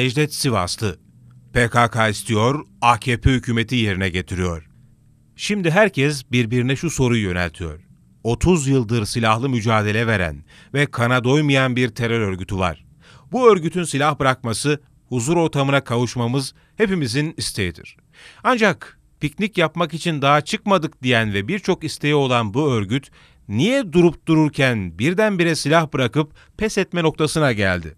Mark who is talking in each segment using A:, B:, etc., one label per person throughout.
A: Necdet Sivaslı. PKK istiyor, AKP hükümeti yerine getiriyor. Şimdi herkes birbirine şu soruyu yöneltiyor. 30 yıldır silahlı mücadele veren ve kana doymayan bir terör örgütü var. Bu örgütün silah bırakması, huzur ortamına kavuşmamız hepimizin isteğidir. Ancak piknik yapmak için daha çıkmadık diyen ve birçok isteği olan bu örgüt niye durup dururken birdenbire silah bırakıp pes etme noktasına geldi?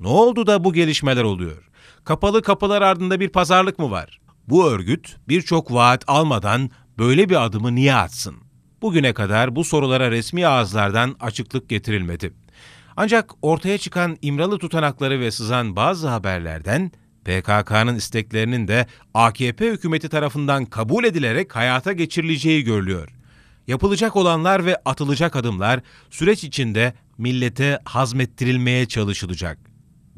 A: Ne oldu da bu gelişmeler oluyor? Kapalı kapılar ardında bir pazarlık mı var? Bu örgüt birçok vaat almadan böyle bir adımı niye atsın? Bugüne kadar bu sorulara resmi ağızlardan açıklık getirilmedi. Ancak ortaya çıkan İmralı tutanakları ve sızan bazı haberlerden PKK'nın isteklerinin de AKP hükümeti tarafından kabul edilerek hayata geçirileceği görülüyor. Yapılacak olanlar ve atılacak adımlar süreç içinde millete hazmettirilmeye çalışılacak.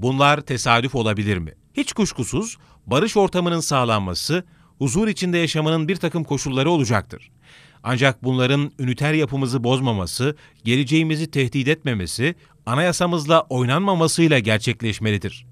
A: Bunlar tesadüf olabilir mi? Hiç kuşkusuz barış ortamının sağlanması, huzur içinde yaşamanın bir takım koşulları olacaktır. Ancak bunların üniter yapımızı bozmaması, geleceğimizi tehdit etmemesi, anayasamızla oynanmamasıyla gerçekleşmelidir.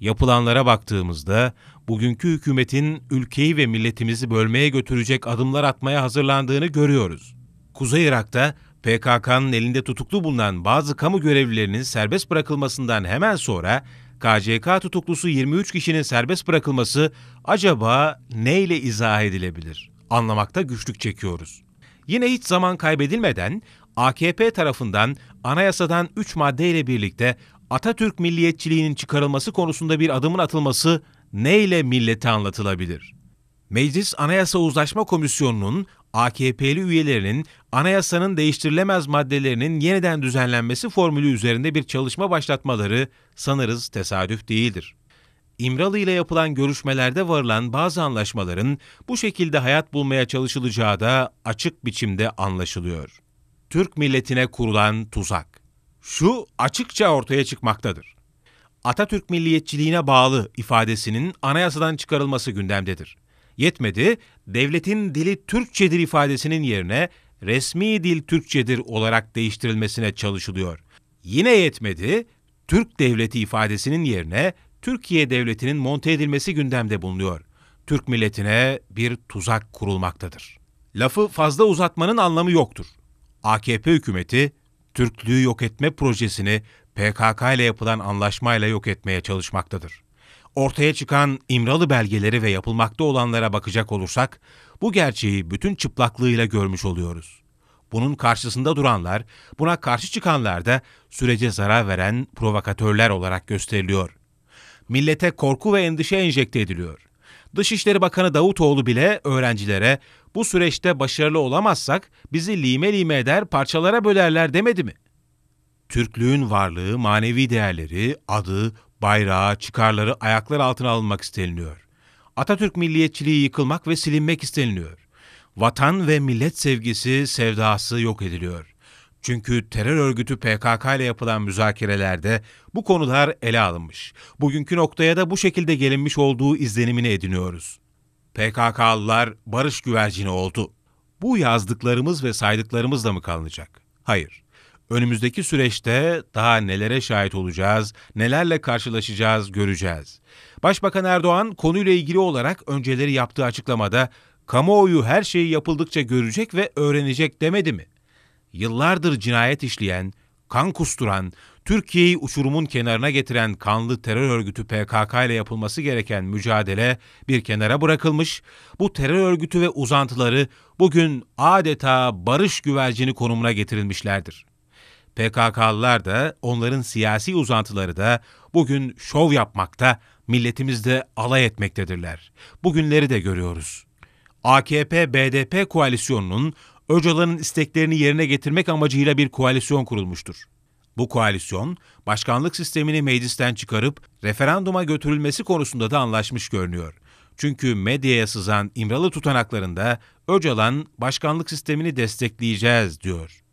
A: Yapılanlara baktığımızda bugünkü hükümetin ülkeyi ve milletimizi bölmeye götürecek adımlar atmaya hazırlandığını görüyoruz. Kuzey Irak'ta PKK'nın elinde tutuklu bulunan bazı kamu görevlilerinin serbest bırakılmasından hemen sonra KCK tutuklusu 23 kişinin serbest bırakılması acaba neyle izah edilebilir? Anlamakta güçlük çekiyoruz. Yine hiç zaman kaybedilmeden AKP tarafından anayasadan 3 maddeyle birlikte Atatürk milliyetçiliğinin çıkarılması konusunda bir adımın atılması neyle millete anlatılabilir? Meclis Anayasa Uzlaşma Komisyonu'nun AKP'li üyelerinin anayasanın değiştirilemez maddelerinin yeniden düzenlenmesi formülü üzerinde bir çalışma başlatmaları sanırız tesadüf değildir. İmralı ile yapılan görüşmelerde varılan bazı anlaşmaların bu şekilde hayat bulmaya çalışılacağı da açık biçimde anlaşılıyor. Türk milletine kurulan tuzak. Şu açıkça ortaya çıkmaktadır. Atatürk milliyetçiliğine bağlı ifadesinin anayasadan çıkarılması gündemdedir. Yetmedi, devletin dili Türkçedir ifadesinin yerine resmi dil Türkçedir olarak değiştirilmesine çalışılıyor. Yine yetmedi, Türk devleti ifadesinin yerine Türkiye devletinin monte edilmesi gündemde bulunuyor. Türk milletine bir tuzak kurulmaktadır. Lafı fazla uzatmanın anlamı yoktur. AKP hükümeti Türklüğü yok etme projesini PKK ile yapılan anlaşmayla yok etmeye çalışmaktadır. Ortaya çıkan İmralı belgeleri ve yapılmakta olanlara bakacak olursak, bu gerçeği bütün çıplaklığıyla görmüş oluyoruz. Bunun karşısında duranlar, buna karşı çıkanlar da sürece zarar veren provokatörler olarak gösteriliyor. Millete korku ve endişe enjekte ediliyor. Dışişleri Bakanı Davutoğlu bile öğrencilere bu süreçte başarılı olamazsak bizi lime lime eder parçalara bölerler demedi mi? Türklüğün varlığı, manevi değerleri, adı, bayrağı, çıkarları ayaklar altına alınmak isteniliyor. Atatürk milliyetçiliği yıkılmak ve silinmek isteniliyor. Vatan ve millet sevgisi, sevdası yok ediliyor. Çünkü terör örgütü PKK ile yapılan müzakerelerde bu konular ele alınmış. Bugünkü noktaya da bu şekilde gelinmiş olduğu izlenimini ediniyoruz. PKK'lılar barış güvercini oldu. Bu yazdıklarımız ve saydıklarımızla mı kalınacak? Hayır. Önümüzdeki süreçte daha nelere şahit olacağız, nelerle karşılaşacağız göreceğiz. Başbakan Erdoğan konuyla ilgili olarak önceleri yaptığı açıklamada kamuoyu her şeyi yapıldıkça görecek ve öğrenecek demedi mi? Yıllardır cinayet işleyen, kan kusturan, Türkiye'yi uçurumun kenarına getiren kanlı terör örgütü PKK ile yapılması gereken mücadele bir kenara bırakılmış, bu terör örgütü ve uzantıları bugün adeta barış güvercini konumuna getirilmişlerdir. PKK'lılar da, onların siyasi uzantıları da bugün şov yapmakta, milletimizde alay etmektedirler. Bugünleri de görüyoruz. AKP-BDP koalisyonunun Öcalan'ın isteklerini yerine getirmek amacıyla bir koalisyon kurulmuştur. Bu koalisyon, başkanlık sistemini meclisten çıkarıp referanduma götürülmesi konusunda da anlaşmış görünüyor. Çünkü medyaya sızan İmralı tutanaklarında Öcalan başkanlık sistemini destekleyeceğiz diyor.